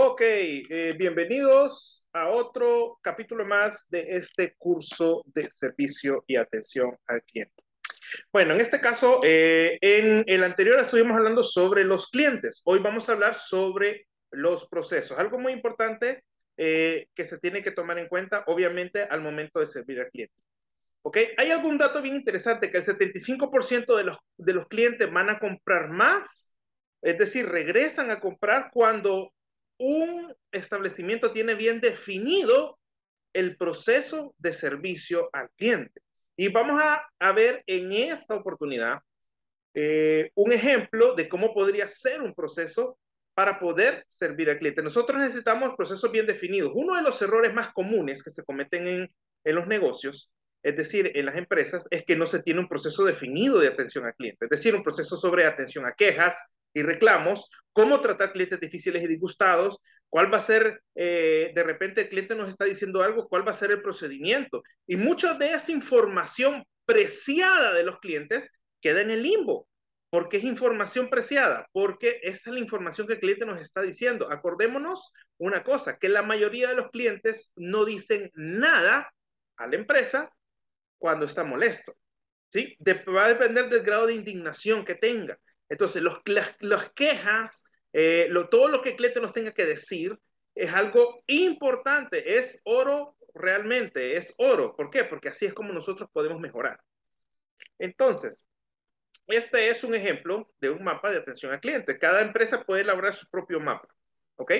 Ok, eh, bienvenidos a otro capítulo más de este curso de servicio y atención al cliente. Bueno, en este caso, eh, en el anterior estuvimos hablando sobre los clientes. Hoy vamos a hablar sobre los procesos. Algo muy importante eh, que se tiene que tomar en cuenta, obviamente, al momento de servir al cliente. ¿Ok? Hay algún dato bien interesante, que el 75% de los, de los clientes van a comprar más, es decir, regresan a comprar cuando un establecimiento tiene bien definido el proceso de servicio al cliente. Y vamos a, ver en esta oportunidad eh, un ejemplo de cómo podría ser un proceso para poder servir al cliente. Nosotros necesitamos procesos bien definidos. Uno de los errores más comunes que se cometen en, en los negocios, es decir, en las empresas, es que no se tiene un proceso definido de atención al cliente, es decir, un proceso sobre atención a quejas, y reclamos, cómo tratar clientes difíciles y disgustados, cuál va a ser, eh, de repente el cliente nos está diciendo algo, cuál va a ser el procedimiento. Y mucha de esa información preciada de los clientes queda en el limbo, porque es información preciada, porque esa es la información que el cliente nos está diciendo. Acordémonos una cosa, que la mayoría de los clientes no dicen nada a la empresa cuando está molesto. ¿sí? va a depender del grado de indignación que tenga. Entonces, los, las, quejas, eh, lo, todo lo que cliente nos tenga que decir es algo importante, es oro realmente, es oro. ¿Por qué? Porque así es como nosotros podemos mejorar. Entonces, este es un ejemplo de un mapa de atención al cliente. Cada empresa puede elaborar su propio mapa, ¿ok?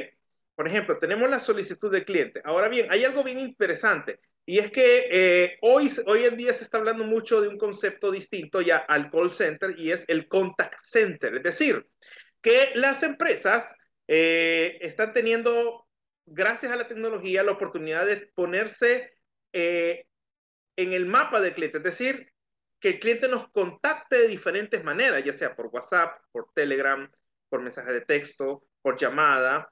Por ejemplo, tenemos la solicitud del cliente. Ahora bien, hay algo bien interesante. Y es que eh, hoy, hoy en día se está hablando mucho de un concepto distinto ya al call center y es el contact center. Es decir, que las empresas eh, están teniendo, gracias a la tecnología, la oportunidad de ponerse eh, en el mapa del cliente. Es decir, que el cliente nos contacte de diferentes maneras, ya sea por WhatsApp, por Telegram, por mensaje de texto, por llamada,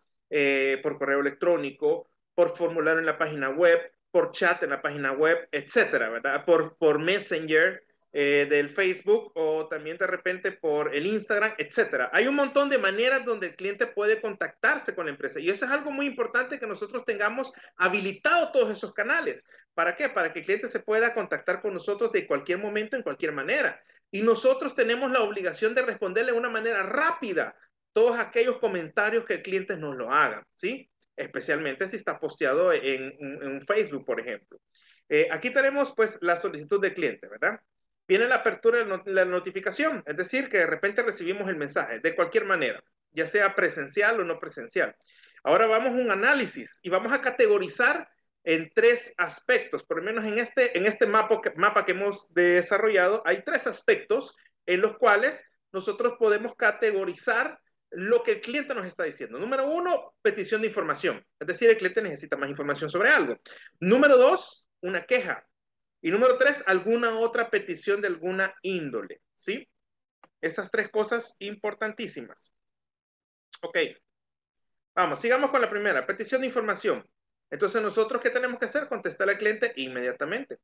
por correo electrónico, por formulario en la página web por chat en la página web, etcétera, ¿verdad? Por, por Messenger eh, del Facebook o también de repente por el Instagram, etcétera. Hay un montón de maneras donde el cliente puede contactarse con la empresa y eso es algo muy importante que nosotros tengamos habilitado todos esos canales. ¿Para qué? Para que el cliente se pueda contactar con nosotros de cualquier momento, en cualquier manera. Y nosotros tenemos la obligación de responderle de una manera rápida todos aquellos comentarios que el cliente nos lo haga, ¿sí? especialmente si está posteado en, Facebook, por ejemplo. Eh, aquí tenemos pues la solicitud de cliente, ¿verdad? Viene la apertura de la notificación, es decir, que de repente recibimos el mensaje, de cualquier manera, ya sea presencial o no presencial. Ahora vamos a un análisis y vamos a categorizar en tres aspectos, por lo menos en este, en este mapa, mapa que hemos desarrollado, hay tres aspectos en los cuales nosotros podemos categorizar lo que el cliente nos está diciendo. Número uno, petición de información. Es decir, el cliente necesita más información sobre algo. Número dos, una queja. Y número tres, alguna otra petición de alguna índole. ¿Sí? Esas tres cosas importantísimas. Ok. Vamos, sigamos con la primera, petición de información. Entonces, nosotros, ¿qué tenemos que hacer? Contestar al cliente inmediatamente.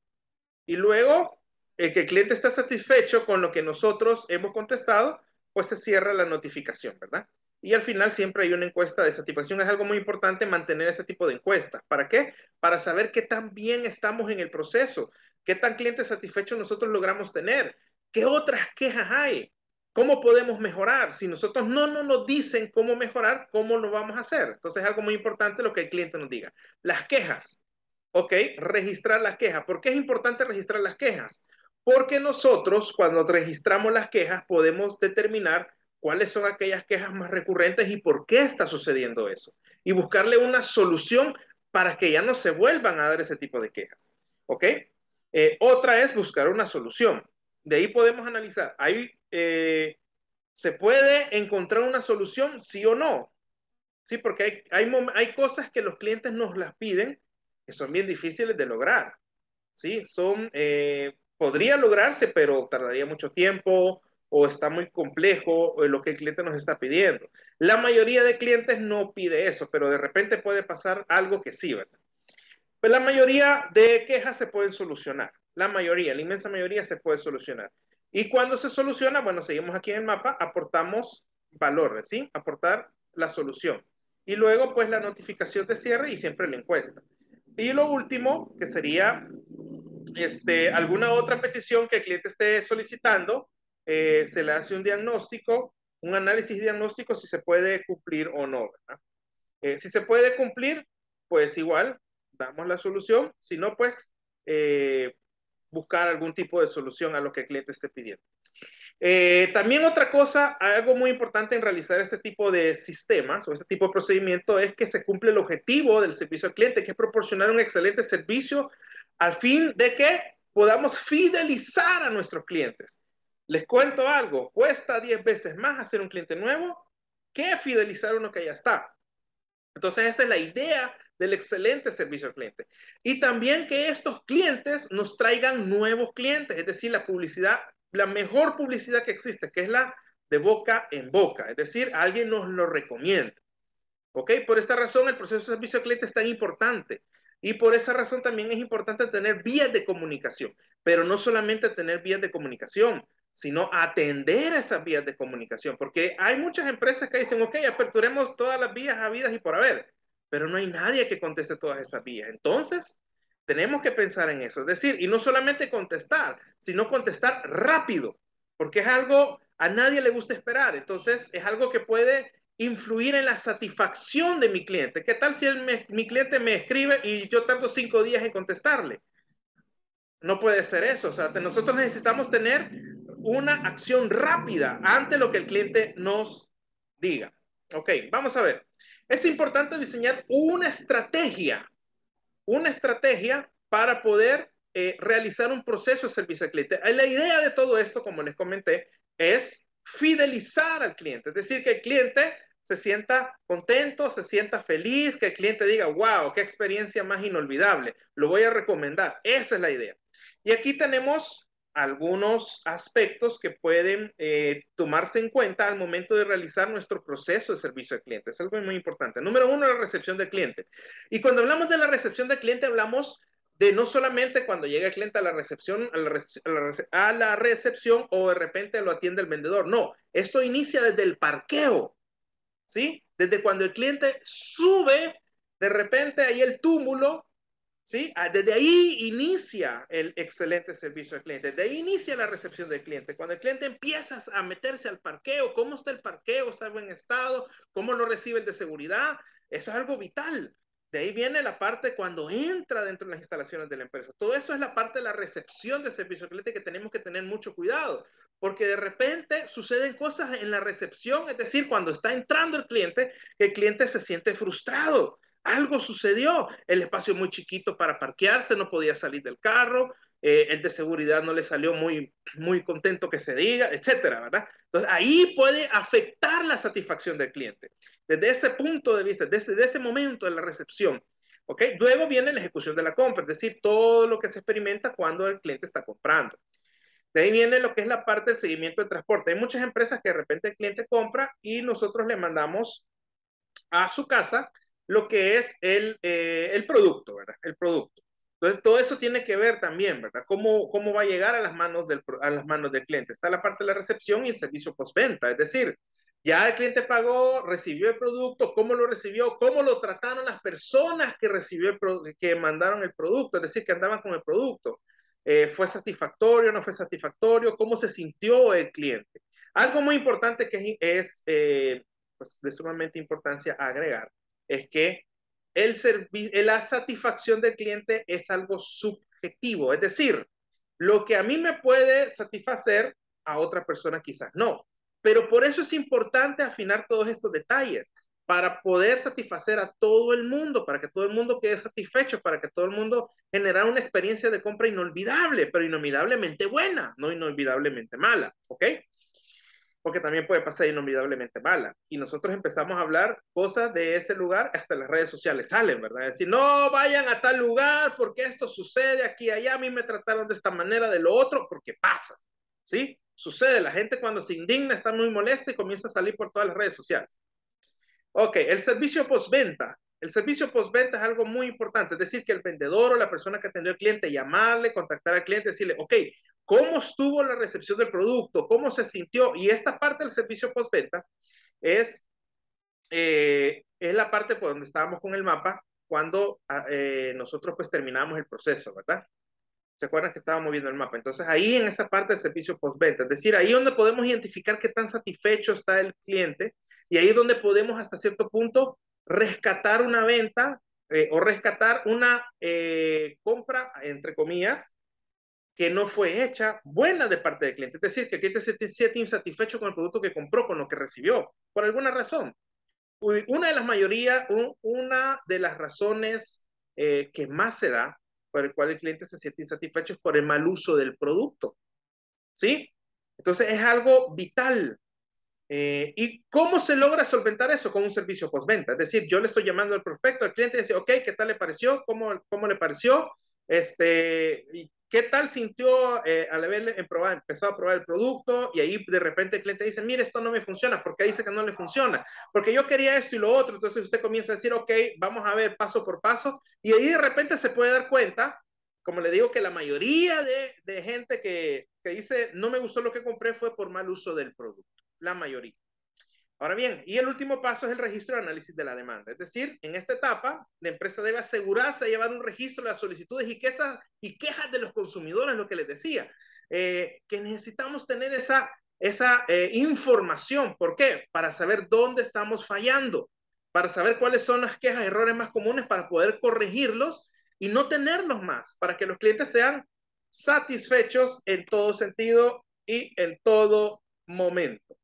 Y luego, el que el cliente está satisfecho con lo que nosotros hemos contestado, pues se cierra la notificación, ¿verdad? Y al final siempre hay una encuesta de satisfacción. Es algo muy importante mantener este tipo de encuestas. ¿Para qué? Para saber qué tan bien estamos en el proceso, qué tan clientes satisfechos nosotros logramos tener, qué otras quejas hay, cómo podemos mejorar. Si nosotros no, no nos dicen cómo mejorar, ¿cómo lo vamos a hacer? Entonces es algo muy importante lo que el cliente nos diga. Las quejas. ¿ok? Registrar las quejas. ¿Por qué es importante registrar las quejas? porque nosotros cuando registramos las quejas podemos determinar cuáles son aquellas quejas más recurrentes y por qué está sucediendo eso. Y buscarle una solución para que ya no se vuelvan a dar ese tipo de quejas. ¿Ok? Eh, otra es buscar una solución. De ahí podemos analizar. Ahí, eh, ¿Se puede encontrar una solución, sí o no? Sí, porque hay, hay, cosas que los clientes nos las piden que son bien difíciles de lograr. Sí, son eh, podría lograrse, pero tardaría mucho tiempo o está muy complejo eh, lo que el cliente nos está pidiendo. La mayoría de clientes no pide eso, pero de repente puede pasar algo que sí, ¿verdad? Pues la mayoría de quejas se pueden solucionar. La mayoría, la inmensa mayoría se puede solucionar. Y cuando se soluciona, bueno, seguimos aquí en el mapa, aportamos valores, ¿sí? Aportar la solución. Y luego, pues, la notificación de cierre y siempre la encuesta. Y lo último, que sería este, alguna otra petición que el cliente esté solicitando, eh, se le hace un diagnóstico, un análisis diagnóstico si se puede cumplir o no. Eh, si se puede cumplir, pues igual damos la solución, si no, pues eh, buscar algún tipo de solución a lo que el cliente esté pidiendo. también otra cosa, algo muy importante en realizar este tipo de sistemas o este tipo de procedimiento es que se cumple el objetivo del servicio al cliente, que es proporcionar un excelente servicio al fin de que podamos fidelizar a nuestros clientes. Les cuento algo, cuesta 10 veces más hacer un cliente nuevo que fidelizar uno que ya está. Entonces esa es la idea del excelente servicio al cliente. Y también que estos clientes nos traigan nuevos clientes, es decir, la publicidad, la mejor publicidad que existe, que es la de boca en boca, es decir, alguien nos lo recomienda. ¿Ok? Por esta razón el proceso de servicio al cliente es tan importante. Y por esa razón también es importante tener vías de comunicación, pero no solamente tener vías de comunicación, sino atender esas vías de comunicación, porque hay muchas empresas que dicen, ok, aperturemos todas las vías habidas y por haber, pero no hay nadie que conteste todas esas vías. Entonces, tenemos que pensar en eso, es decir, y no solamente contestar, sino contestar rápido, porque es algo a nadie le gusta esperar, entonces es algo que puede influir en la satisfacción de mi cliente. ¿Qué tal si mi cliente me escribe y yo tardo cinco días en contestarle? No puede ser eso. O sea, nosotros necesitamos tener una acción rápida ante lo que el cliente nos diga. Ok, vamos a ver. Es importante diseñar una estrategia, una estrategia para poder eh, realizar un proceso de servicio al cliente. La idea de todo esto, como les comenté, es fidelizar al cliente, es decir, que el cliente se sienta contento, se sienta feliz, que el cliente diga, wow, qué experiencia más inolvidable, lo voy a recomendar, esa es la idea. Y aquí tenemos algunos aspectos que pueden eh, tomarse en cuenta al momento de realizar nuestro proceso de servicio al cliente. Es algo muy importante. Número uno, la recepción del cliente. Y cuando hablamos de la recepción del cliente, hablamos de no solamente cuando llega el cliente a la recepción, a la, recepción o de repente lo atiende el vendedor. No, esto inicia desde el parqueo, ¿sí? Desde cuando el cliente sube, de repente ahí el túmulo, ¿sí? Ah, desde ahí inicia el excelente servicio al cliente, desde ahí inicia la recepción del cliente. Cuando el cliente empieza a meterse al parqueo, ¿cómo está el parqueo? ¿Está en buen estado? ¿Cómo lo recibe el de seguridad? Eso es algo vital. De ahí viene la parte cuando entra dentro de las instalaciones de la empresa. Todo eso es la parte de la recepción de servicio cliente que tenemos que tener mucho cuidado, porque de repente suceden cosas en la recepción, es decir, cuando está entrando el cliente, el cliente se siente frustrado, algo sucedió. El espacio muy chiquito para parquearse, no podía salir del carro, eh, el de seguridad no le salió muy, muy contento que se diga, etcétera, ¿verdad? Entonces ahí puede afectar la satisfacción del cliente. Desde ese punto de vista, desde, ese momento de la recepción, ¿ok? Luego viene la ejecución de la compra, es decir, todo lo que se experimenta cuando el cliente está comprando. De ahí viene lo que es la parte de seguimiento del transporte. Hay muchas empresas que de repente el cliente compra y nosotros le mandamos a su casa lo que es eh, el, producto, ¿verdad? El producto. Entonces, todo eso tiene que ver también, ¿verdad? Cómo, cómo va a llegar a las, manos del, las manos del cliente. Está la parte de la recepción y el servicio postventa. Es decir, ya el cliente pagó, recibió el producto, cómo lo recibió, cómo lo trataron las personas que, recibió que mandaron el producto, es decir, que andaban con el producto. Eh, ¿Fue satisfactorio, no fue satisfactorio? ¿Cómo se sintió el cliente? Algo muy importante que es, eh, pues, de sumamente importancia agregar es que el eh, la satisfacción del cliente es algo subjetivo, es decir, lo que a mí me puede satisfacer, a otra persona quizás no. Pero por eso es importante afinar todos estos detalles para poder satisfacer a todo el mundo, para que todo el mundo quede satisfecho, para que todo el mundo genere una experiencia de compra inolvidable, pero inolvidablemente buena, no inolvidablemente mala, ¿ok? porque también puede pasar inolvidablemente mala. Y nosotros empezamos a hablar cosas de ese lugar, hasta las redes sociales salen, ¿verdad? decir, no vayan a tal lugar porque esto sucede aquí, allá, a mí me trataron de esta manera, de lo otro, porque pasa, ¿sí? Sucede, la gente cuando se indigna está muy molesta y comienza a salir por todas las redes sociales. Ok, el servicio postventa. El servicio postventa es algo muy importante, es decir, que el vendedor o la persona que atendió al cliente, llamarle, contactar al cliente, decirle, ok, cómo estuvo la recepción del producto, cómo se sintió. Y esta parte del servicio postventa es, eh, es la parte por donde estábamos con el mapa cuando ah, eh, nosotros pues terminamos el proceso, ¿verdad? ¿Se acuerdan que estábamos viendo el mapa? Entonces ahí en esa parte del servicio postventa, es decir, ahí donde podemos identificar qué tan satisfecho está el cliente y ahí donde podemos hasta cierto punto rescatar una venta eh, o rescatar una compra, entre comillas, que no fue hecha buena de parte del cliente. Es decir, que el cliente se siente insatisfecho con el producto que compró, con lo que recibió, por alguna razón. Una de las mayoría, una de las razones eh, que más se da por el cual el cliente se siente insatisfecho es por el mal uso del producto. ¿Sí? Entonces es algo vital. Eh, ¿Y cómo se logra solventar eso? Con un servicio postventa. Es decir, yo le estoy llamando al prospecto, al cliente, y dice, ok, ¿qué tal le pareció? ¿Cómo, cómo le pareció? Este, ¿Qué tal sintió eh, al haber empezado a probar el producto y ahí de repente el cliente dice, mire, esto no me funciona, porque dice que no le funciona, porque yo quería esto y lo otro, entonces usted comienza a decir, ok, vamos a ver paso por paso y ahí de repente se puede dar cuenta, como le digo, que la mayoría de, gente que dice, no me gustó lo que compré fue por mal uso del producto, la mayoría. Ahora bien, y el último paso es el registro de análisis de la demanda. Es decir, en esta etapa, la empresa debe asegurarse de llevar un registro de las solicitudes y quejas, y quejas de los consumidores, lo que les decía, eh, que necesitamos tener esa, esa eh, información. ¿Por qué? Para saber dónde estamos fallando, para saber cuáles son las quejas, errores más comunes, para poder corregirlos y no tenerlos más, para que los clientes sean satisfechos en todo sentido y en todo momento.